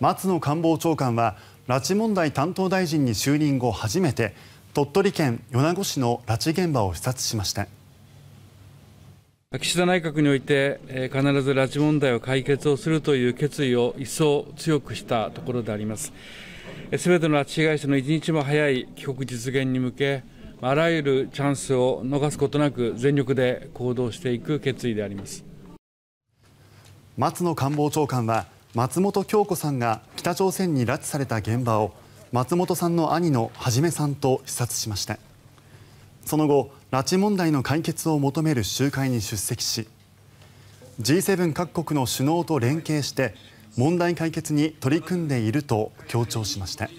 松野官房長官は拉致問題担当大臣に就任後初めて鳥取県米子市の拉致現場を視察しました岸田内閣において必ず拉致問題を解決をするという決意を一層強くしたところでありますすべての拉致被害者の一日も早い帰国実現に向けあらゆるチャンスを逃すことなく全力で行動していく決意であります松野官房長官は松本京子さんが北朝鮮に拉致された現場を松本さんの兄のはじめさんと視察しましたその後、拉致問題の解決を求める集会に出席し G7 各国の首脳と連携して問題解決に取り組んでいると強調しました。